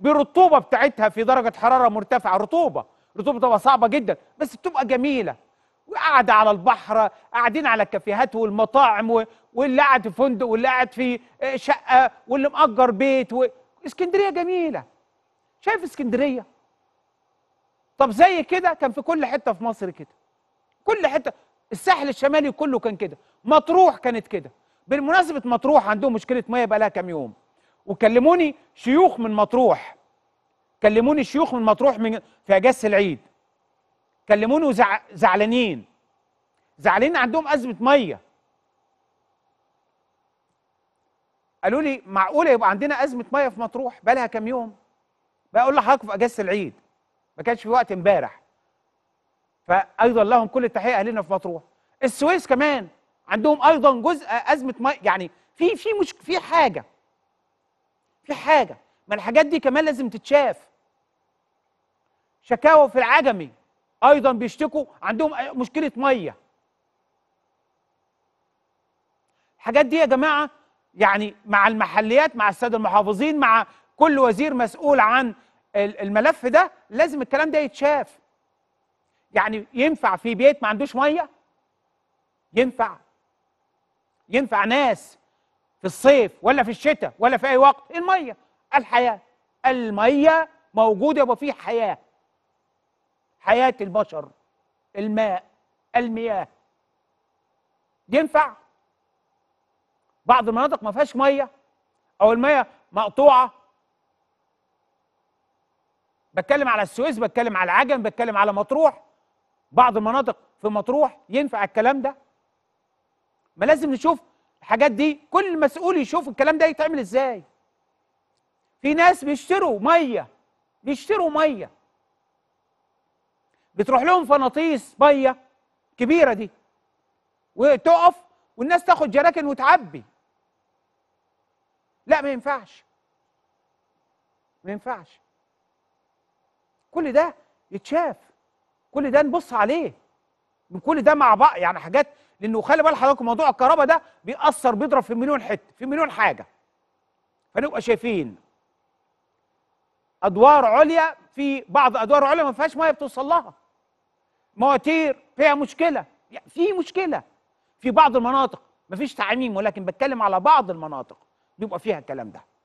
بالرطوبه بتاعتها في درجه حراره مرتفعه رطوبه رطوبه تبقى صعبه جدا بس بتبقى جميله وقاعده على البحر قاعدين على الكافيهات والمطاعم واللي قاعد في فندق واللي قاعد في شقه واللي مأجر بيت و... اسكندريه جميله شايف اسكندريه طب زي كده كان في كل حته في مصر كده كل حته الساحل الشمالي كله كان كده مطروح كانت كده بالمناسبه مطروح عندهم مشكله ميه بقى لها كام يوم وكلموني شيوخ من مطروح كلموني شيوخ من مطروح من في اجازه العيد كلموني وزع... زعلانين زعلانين عندهم ازمه ميه قالوا لي معقوله يبقى عندنا ازمه ميه في مطروح بقى كم يوم بقى اقول لحضرتك في اجازه العيد ما كانش في وقت امبارح فايضا لهم كل التحيه اهلنا في مطروح السويس كمان عندهم ايضا جزء ازمه ميه يعني في في مش في حاجه في حاجه ما الحاجات دي كمان لازم تتشاف شكاوى في العجمي ايضا بيشتكوا عندهم مشكله ميه الحاجات دي يا جماعه يعني مع المحليات مع الساده المحافظين مع كل وزير مسؤول عن الملف ده لازم الكلام ده يتشاف يعني ينفع في بيت ما عندوش ميه ينفع ينفع ناس في الصيف ولا في الشتاء ولا في اي وقت الميه الحياه الميه موجوده يبقى في حياه حياه البشر الماء المياه ينفع بعض المناطق ما فيهاش ميه او الميه مقطوعه بتكلم على السويس بتكلم على عجم بتكلم على مطروح بعض المناطق في مطروح ينفع الكلام ده ما لازم نشوف الحاجات دي كل مسؤول يشوف الكلام ده يتعمل ازاي في ناس بيشتروا ميه بيشتروا ميه بتروح لهم فناطيس ميه كبيره دي وتقف والناس تاخد جراكن وتعبي لا ما ينفعش ما ينفعش كل ده يتشاف كل ده نبص عليه من كل ده مع بعض يعني حاجات لانه خلي بال حضراتكم موضوع الكهرباء ده بيأثر بيضرب في مليون حته في مليون حاجه فنبقى شايفين ادوار عليا في بعض ادوار عليا ما فيهاش ميه بتوصل لها مواتير فيها مشكله يعني في مشكله في بعض المناطق ما فيش تعميم ولكن بتكلم على بعض المناطق بيبقى فيها الكلام ده